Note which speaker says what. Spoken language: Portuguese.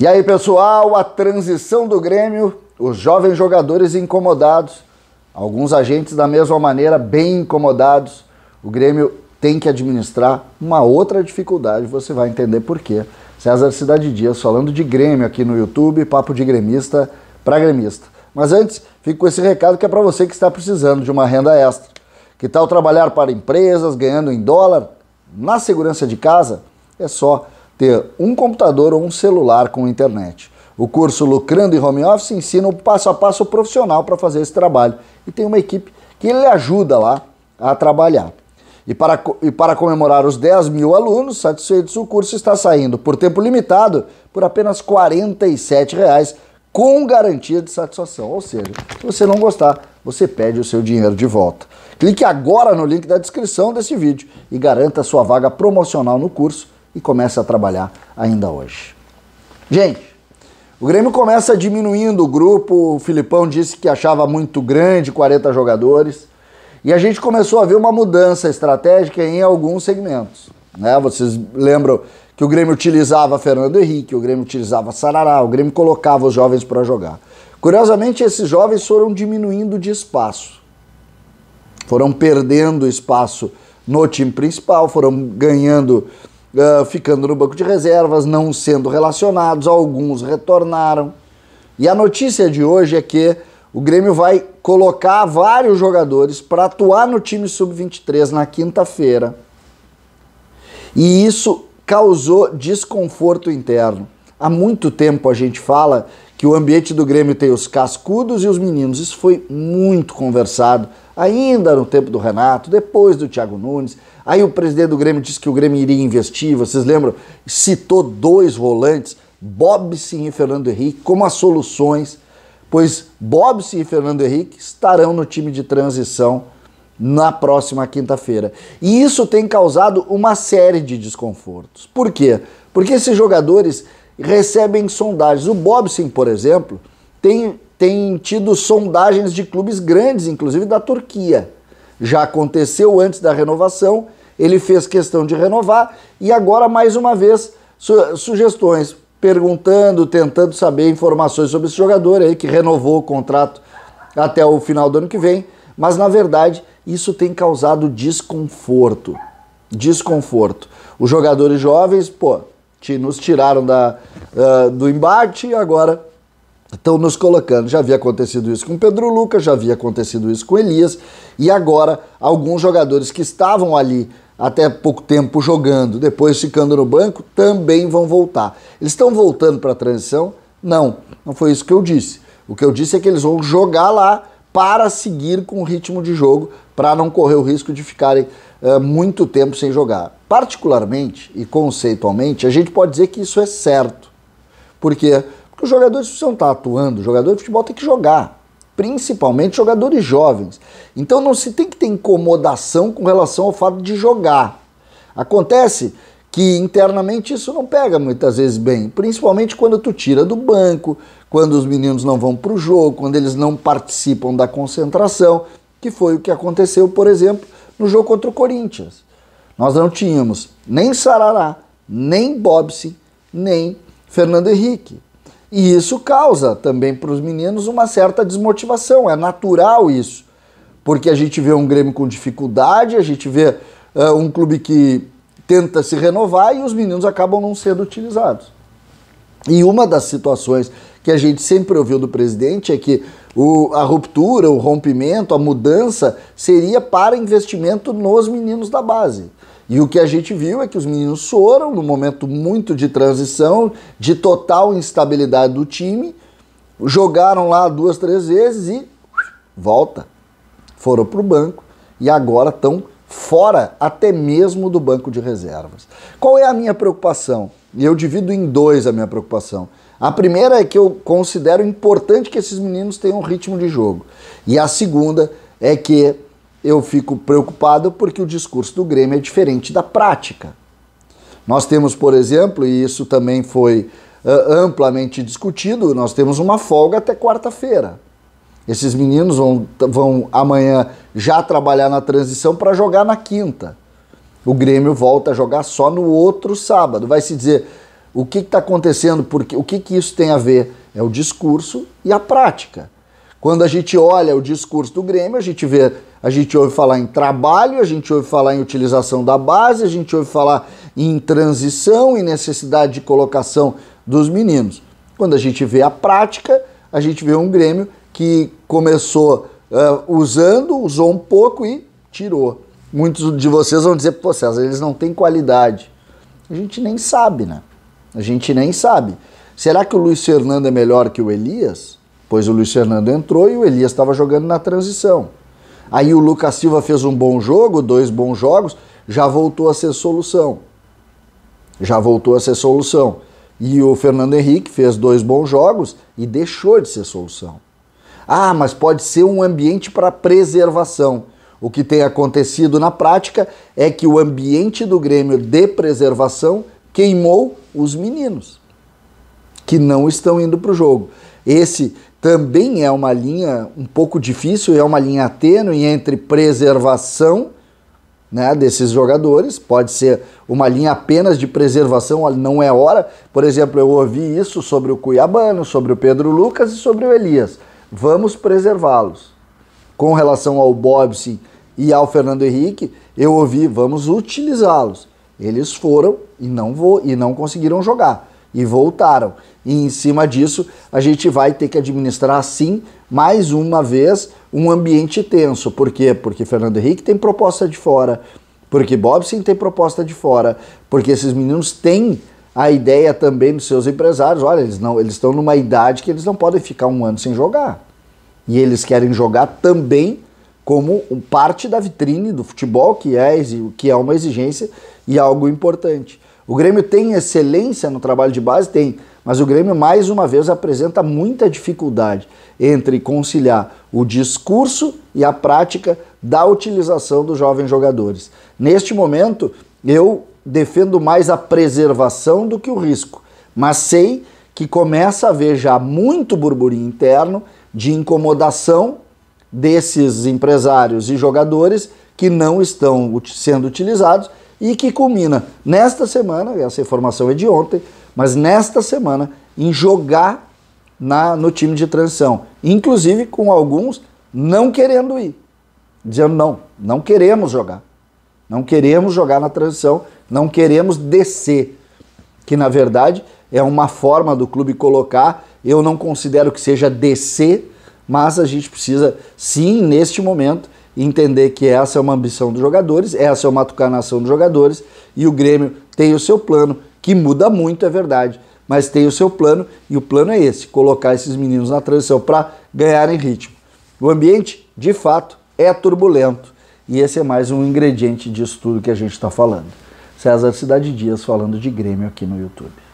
Speaker 1: E aí, pessoal, a transição do Grêmio, os jovens jogadores incomodados, alguns agentes da mesma maneira bem incomodados. O Grêmio tem que administrar uma outra dificuldade, você vai entender por quê. César Cidade Dias falando de Grêmio aqui no YouTube, papo de gremista para gremista. Mas antes, fico com esse recado que é para você que está precisando de uma renda extra. Que tal trabalhar para empresas ganhando em dólar na segurança de casa? É só ter um computador ou um celular com internet. O curso Lucrando em Home Office ensina o passo a passo profissional para fazer esse trabalho e tem uma equipe que lhe ajuda lá a trabalhar. E para, e para comemorar os 10 mil alunos satisfeitos, o curso está saindo por tempo limitado por apenas R$ 47,00 com garantia de satisfação. Ou seja, se você não gostar, você pede o seu dinheiro de volta. Clique agora no link da descrição desse vídeo e garanta sua vaga promocional no curso e começa a trabalhar ainda hoje. Gente, o Grêmio começa diminuindo o grupo. O Filipão disse que achava muito grande 40 jogadores. E a gente começou a ver uma mudança estratégica em alguns segmentos. Né? Vocês lembram que o Grêmio utilizava Fernando Henrique, o Grêmio utilizava Sarará, o Grêmio colocava os jovens para jogar. Curiosamente, esses jovens foram diminuindo de espaço. Foram perdendo espaço no time principal, foram ganhando ah, ficando no banco de reservas, não sendo relacionados, alguns retornaram. E a notícia de hoje é que o Grêmio vai colocar vários jogadores para atuar no time sub-23 na quinta-feira. E isso causou desconforto interno. Há muito tempo a gente fala que o ambiente do Grêmio tem os cascudos e os meninos. Isso foi muito conversado, ainda no tempo do Renato, depois do Thiago Nunes, Aí o presidente do Grêmio disse que o Grêmio iria investir, vocês lembram? Citou dois volantes, Bob Sim e Fernando Henrique, como as soluções, pois Bob Sim e Fernando Henrique estarão no time de transição na próxima quinta-feira. E isso tem causado uma série de desconfortos. Por quê? Porque esses jogadores recebem sondagens. O Bobson, por exemplo, tem, tem tido sondagens de clubes grandes, inclusive da Turquia já aconteceu antes da renovação, ele fez questão de renovar e agora, mais uma vez, su sugestões, perguntando, tentando saber informações sobre esse jogador aí que renovou o contrato até o final do ano que vem, mas na verdade isso tem causado desconforto. Desconforto. Os jogadores jovens, pô, te, nos tiraram da, uh, do embate e agora estão nos colocando. Já havia acontecido isso com Pedro Lucas, já havia acontecido isso com Elias, e agora alguns jogadores que estavam ali até pouco tempo jogando, depois ficando no banco, também vão voltar. Eles estão voltando para a transição? Não, não foi isso que eu disse. O que eu disse é que eles vão jogar lá para seguir com o ritmo de jogo, para não correr o risco de ficarem uh, muito tempo sem jogar. Particularmente e conceitualmente, a gente pode dizer que isso é certo. Porque quê? Porque os jogadores precisam estar atuando, o jogador de futebol tem que jogar, principalmente jogadores jovens. Então não se tem que ter incomodação com relação ao fato de jogar. Acontece que internamente isso não pega muitas vezes bem, principalmente quando tu tira do banco, quando os meninos não vão para o jogo, quando eles não participam da concentração, que foi o que aconteceu, por exemplo, no jogo contra o Corinthians. Nós não tínhamos nem Sarará, nem Bobson, nem Fernando Henrique. E isso causa também para os meninos uma certa desmotivação, é natural isso. Porque a gente vê um Grêmio com dificuldade, a gente vê uh, um clube que tenta se renovar e os meninos acabam não sendo utilizados. E uma das situações que a gente sempre ouviu do presidente é que o, a ruptura, o rompimento, a mudança seria para investimento nos meninos da base. E o que a gente viu é que os meninos foram num momento muito de transição, de total instabilidade do time, jogaram lá duas, três vezes e volta. Foram para o banco e agora estão fora até mesmo do banco de reservas. Qual é a minha preocupação? E eu divido em dois a minha preocupação. A primeira é que eu considero importante que esses meninos tenham um ritmo de jogo. E a segunda é que eu fico preocupado porque o discurso do Grêmio é diferente da prática. Nós temos, por exemplo, e isso também foi uh, amplamente discutido, nós temos uma folga até quarta-feira. Esses meninos vão, vão amanhã já trabalhar na transição para jogar na quinta. O Grêmio volta a jogar só no outro sábado. Vai se dizer o que está acontecendo, porque, o que, que isso tem a ver? É o discurso e a prática. Quando a gente olha o discurso do Grêmio, a gente vê, a gente ouve falar em trabalho, a gente ouve falar em utilização da base, a gente ouve falar em transição e necessidade de colocação dos meninos. Quando a gente vê a prática, a gente vê um Grêmio que começou uh, usando, usou um pouco e tirou. Muitos de vocês vão dizer, pô, César, eles não têm qualidade. A gente nem sabe, né? A gente nem sabe. Será que o Luiz Fernando é melhor que o Elias? pois o Luiz Fernando entrou e o Elias estava jogando na transição. Aí o Lucas Silva fez um bom jogo, dois bons jogos, já voltou a ser solução. Já voltou a ser solução. E o Fernando Henrique fez dois bons jogos e deixou de ser solução. Ah, mas pode ser um ambiente para preservação. O que tem acontecido na prática é que o ambiente do Grêmio de preservação queimou os meninos que não estão indo para o jogo. Esse também é uma linha um pouco difícil, é uma linha tênue entre preservação né, desses jogadores, pode ser uma linha apenas de preservação, não é hora. Por exemplo, eu ouvi isso sobre o Cuiabano, sobre o Pedro Lucas e sobre o Elias. Vamos preservá-los. Com relação ao Bobson e ao Fernando Henrique, eu ouvi, vamos utilizá-los. Eles foram e não vou e não conseguiram jogar e voltaram. E em cima disso, a gente vai ter que administrar sim, mais uma vez, um ambiente tenso. Por quê? Porque Fernando Henrique tem proposta de fora, porque Bobson tem proposta de fora, porque esses meninos têm a ideia também dos seus empresários, olha, eles não, eles estão numa idade que eles não podem ficar um ano sem jogar. E eles querem jogar também como parte da vitrine do futebol, que é, que é uma exigência e algo importante. O Grêmio tem excelência no trabalho de base? Tem. Mas o Grêmio, mais uma vez, apresenta muita dificuldade entre conciliar o discurso e a prática da utilização dos jovens jogadores. Neste momento, eu defendo mais a preservação do que o risco, mas sei que começa a haver já muito burburinho interno de incomodação desses empresários e jogadores que não estão sendo utilizados e que culmina nesta semana, essa informação é de ontem, mas nesta semana em jogar na, no time de transição, inclusive com alguns não querendo ir, dizendo não, não queremos jogar, não queremos jogar na transição, não queremos descer, que na verdade é uma forma do clube colocar, eu não considero que seja descer, mas a gente precisa sim, neste momento, entender que essa é uma ambição dos jogadores, essa é uma tucanação dos jogadores e o Grêmio tem o seu plano, que muda muito, é verdade, mas tem o seu plano e o plano é esse: colocar esses meninos na transição para ganharem ritmo. O ambiente, de fato, é turbulento e esse é mais um ingrediente disso tudo que a gente está falando. César Cidade Dias falando de Grêmio aqui no YouTube.